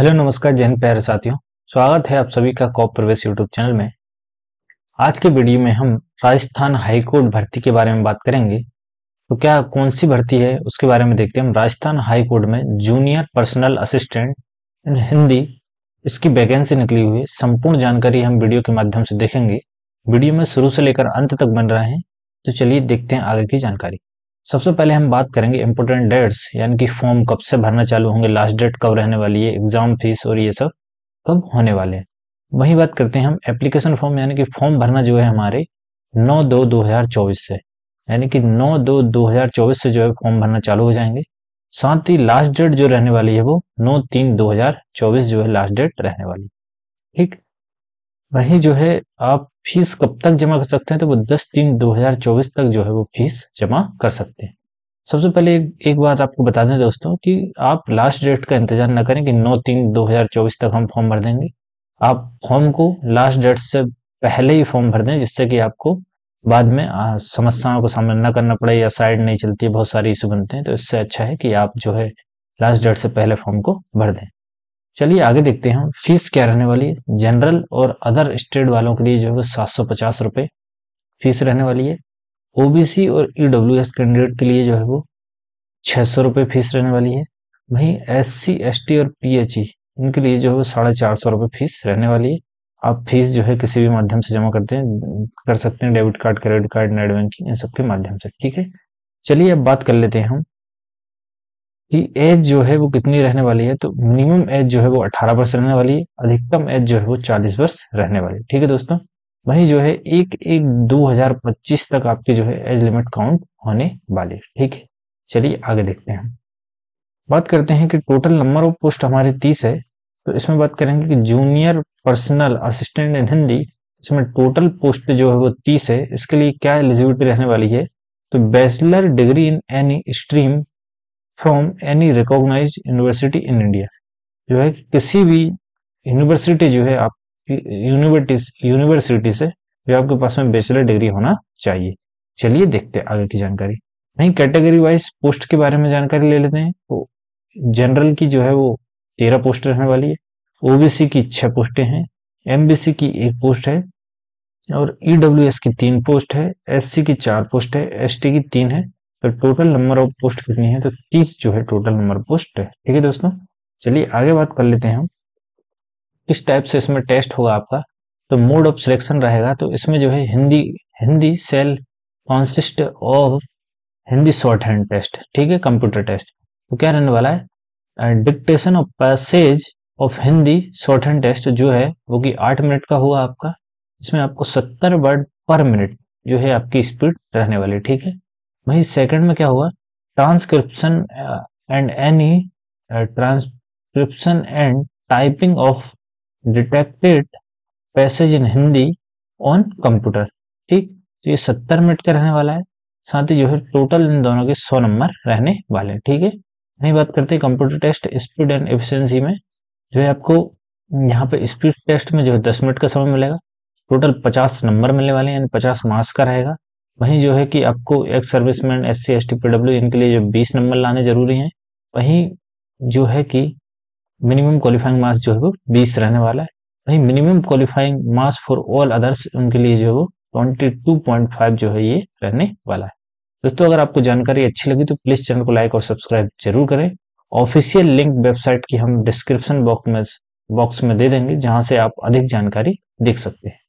hello नमस्कार जैन प्यार प्यारे साथियों स्वागत है आप सभी का कॉप प्रवेश यूट्यूब चैनल में आज के वीडियो में हम राजस्थान हाईकोर्ट भर्ती के बारे में बात करेंगे तो क्या कौन सी भर्ती है उसके बारे में देखते हैं हम राजस्थान हाईकोर्ट में junior personal assistant in Hindi इसकी वैकेंसी निकली हुई है संपूर्ण जानकारी हम वीडियो के माध्यम से देखेंगे वीडियो में शुरू से लेकर अंत तक बन रहे हैं तो चलिए देखते हैं आगे की जानकारी सबसे पहले हम बात करेंगे इम्पोर्टेंट डेट्स यानी कि फॉर्म कब से भरना चालू होंगे लास्ट डेट कब रहने वाली है एग्जाम फीस और ये सब कब होने वाले हैं वही बात करते हैं हम एप्लीकेशन फॉर्म यानी कि फॉर्म भरना जो है हमारे नौ दो दो हजार चौबीस से यानी कि नौ दो दो हजार चौबीस से जो है फॉर्म भरना चालू हो जाएंगे साथ ही लास्ट डेट जो रहने वाली है वो नौ तीन दो हजार चौबीस जो है लास्ट डेट रहने वाली ठीक वही जो है आप फीस कब तक जमा कर सकते हैं तो वो 10 तीन 2024 तक जो है वो फीस जमा कर सकते हैं सबसे पहले एक, एक बात आपको बता दें दोस्तों कि आप लास्ट डेट का इंतजार ना करें कि 9 तीन 2024 तक हम फॉर्म भर देंगे आप फॉर्म को लास्ट डेट से पहले ही फॉर्म भर दें जिससे कि आपको बाद में समस्याओं को सामना न करना पड़े या साइड नहीं चलती है बहुत सारे इशू बनते हैं तो इससे अच्छा है कि आप जो है लास्ट डेट से पहले फॉर्म को भर दें चलिए आगे देखते हैं फीस क्या रहने वाली है जनरल और अदर स्टेट वालों के लिए जो है वो सात सौ पचास रुपए फीस रहने वाली है ओबीसी और ईडब्ल्यू e कैंडिडेट के लिए जो है वो छह सौ रुपए फीस रहने वाली है वहीं एस सी एस टी और पी एच ई e, इनके लिए जो है वो साढ़े चार सौ रुपये फीस रहने वाली है आप फीस जो है किसी भी माध्यम से जमा करते हैं कर सकते हैं debit card credit card net banking इन सब के माध्यम से ठीक है चलिए अब बात कर लेते हैं हम कि एज जो है वो कितनी रहने वाली है तो मिनिमम एज जो है वो 18 वर्ष रहने वाली है अधिकतम एज जो है वो 40 वर्ष रहने वाली है ठीक है दोस्तों वही जो है एक एक 2025 तक आपकी जो है एज लिमिट काउंट होने वाली है ठीक है चलिए आगे देखते हैं बात करते हैं कि टोटल नंबर ऑफ पोस्ट हमारे तीस है तो इसमें बात करेंगे कि junior personal assistant in Hindi इसमें टोटल पोस्ट जो है वो तीस है इसके लिए क्या एलिजिबिलिटी रहने वाली है तो bachelor degree in any stream from any recognise university in India जो है किसी भी यूनिवर्सिटी जो है आप यूनिवर्सिटी से जो आपके पास में बैचलर डिग्री होना चाहिए चलिए देखते हैं आगे की जानकारी नहीं कैटेगरी वाइज पोस्ट के बारे में जानकारी ले लेते हैं तो जनरल की जो है वो तेरह पोस्ट रहने वाली है ओबीसी की छह पोस्टें हैं एमबीसी की एक पोस्ट है और ईडब्ल्यूएस e की तीन पोस्ट है एससी की चार पोस्ट है एसटी की तीन है तो टोटल नंबर ऑफ पोस्ट कितनी है तो तीस जो है टोटल नंबर पोस्ट है ठीक है दोस्तों चलिए आगे बात कर लेते हैं हम किस टाइप से इसमें टेस्ट होगा आपका तो मोड ऑफ सिलेक्शन रहेगा तो इसमें जो है Hindi Hindi cell consist of Hindi shorthand test ठीक है कंप्यूटर टेस्ट तो क्या रहने वाला है dictation of passage of Hindi shorthand test जो है वो कि आठ मिनट का होगा आपका इसमें आपको सत्तर वर्ड पर मिनट जो है आपकी स्पीड रहने वाली ठीक है वही सेकंड में क्या हुआ transcription and any transcription and typing of detected passage in Hindi on computer ठीक तो ये सत्तर मिनट का रहने वाला है साथ ही जो है टोटल इन दोनों के सौ नंबर रहने वाले हैं ठीक है नहीं बात करते computer test speed and efficiency में जो है आपको यहाँ पे स्पीड टेस्ट में जो है दस मिनट का समय मिलेगा टोटल पचास नंबर मिलने वाले हैं यानी पचास मार्क्स का रहेगा वहीं जो है कि आपको ex serviceman S C S T P W इनके लिए जो बीस नंबर लाने जरूरी हैं वहीं जो है कि मिनिमम क्वालिफाइंग मार्क्स जो है वो बीस रहने वाला है वहीं minimum qualifying marks for all others उनके लिए जो है वो ट्वेंटी टू पॉइंट फाइव जो है ये रहने वाला है दोस्तों अगर आपको जानकारी अच्छी लगी तो प्लीज चैनल को लाइक और सब्सक्राइब जरूर करें ऑफिशियल लिंक वेबसाइट की हम डिस्क्रिप्शन बॉक्स में बॉक्स में दे देंगे जहाँ से आप अधिक जानकारी देख सकते हैं